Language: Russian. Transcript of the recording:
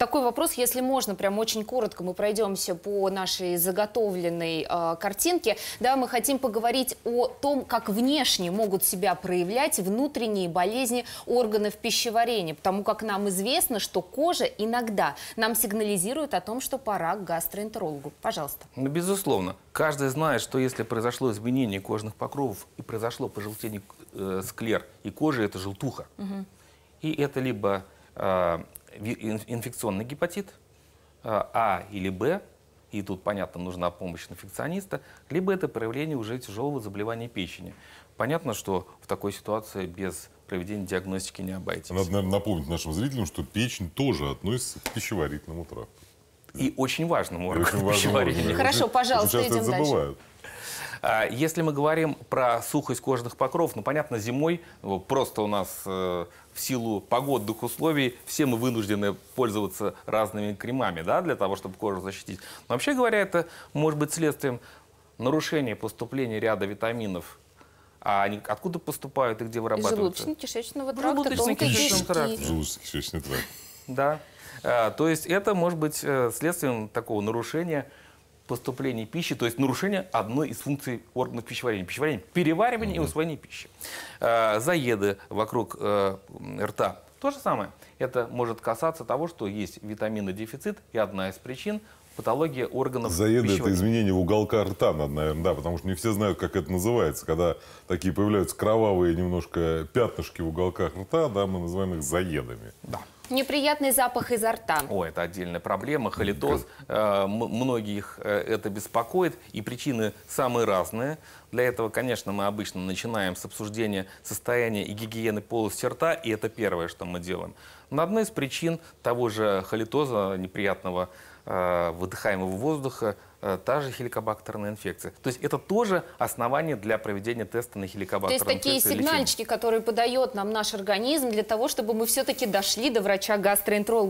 Такой вопрос, если можно, прям очень коротко мы пройдемся по нашей заготовленной э, картинке. Да, мы хотим поговорить о том, как внешне могут себя проявлять внутренние болезни органов пищеварения, потому как нам известно, что кожа иногда нам сигнализирует о том, что пора к гастроэнтерологу. Пожалуйста. Ну, безусловно. Каждый знает, что если произошло изменение кожных покровов и произошло пожелтение э, склер и кожи, это желтуха. Угу. И это либо а, инфекционный гепатит а, а или Б, и тут, понятно, нужна помощь инфекциониста, либо это проявление уже тяжелого заболевания печени. Понятно, что в такой ситуации без проведения диагностики не обойтись. Надо, наверное, напомнить нашим зрителям, что печень тоже относится к пищеварительному тракту. И очень важному органу пищеварения. Хорошо, пожалуйста, идем дальше. А, если мы говорим про сухость кожных покров, ну, понятно, зимой э, просто у нас э, в силу погодных условий все мы вынуждены пользоваться разными кремами, да, для того, чтобы кожу защитить. Но вообще говоря, это может быть следствием нарушения поступления ряда витаминов а они откуда поступают и где вырабатываются? Желудочно-кишечного тракта, Желудочно-кишечного тракта. Желудочно-кишечный тракт. Да. А, то есть это может быть э, следствием такого нарушения поступления пищи, то есть нарушение одной из функций органов пищеварения. Пищеварение – переваривание угу. и усвоение пищи. Э, заеды вокруг э, рта – то же самое. Это может касаться того, что есть витаминодефицит, и одна из причин патология органов Заеды это изменение в уголка рта, наверное, да, потому что не все знают, как это называется. Когда такие появляются кровавые немножко пятнышки в уголках рта, да, мы называем их заедами. Да. Неприятный запах изо рта. О, это отдельная проблема. Халитоз. Э, многих э, это беспокоит. И причины самые разные. Для этого, конечно, мы обычно начинаем с обсуждения состояния и гигиены полости рта. И это первое, что мы делаем. Но одна из причин того же халитоза, неприятного э, выдыхаемого воздуха, Э, та же хеликобактерная инфекция. То есть это тоже основание для проведения теста на хеликобактерную инфекцию. То есть такие сигнальчики, которые подает нам наш организм для того, чтобы мы все-таки дошли до врача-гастроэнтеролога.